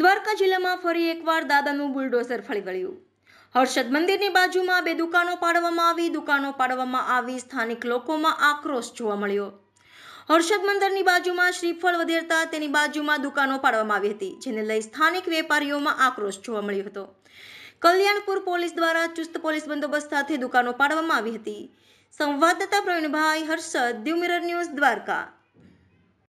દ્વારકા જિલ્લામાં ફરી એકવાર દાદાનું બુલડોઝર ફળી વળ્યું હર્ષદ મંદિરની બાજુમાં બે દુકાનો પાડવામાં આવી દુકાનો પાડવામાં આવી સ્થાનિક લોકોમાં આક્રોશ જોવા મળ્યો હર્ષદ મંદિરની બાજુમાં શ્રીફળ વધેરતા તેની બાજુમાં દુકાનો પાડવામાં આવી હતી જેને લઈ સ્થાનિક વેપારીઓમાં આક્રોશ જોવા મળ્યો હતો કલ્યાણપુર પોલીસ દ્વારા ચુસ્ત પોલીસ બંદોબસ્ત સાથે દુકાનો પાડવામાં આવી હતી સંવાદદાતા પ્રવીણભાઈ હર્ષદ દ્યુમિરર ન્યૂઝ દ્વારકા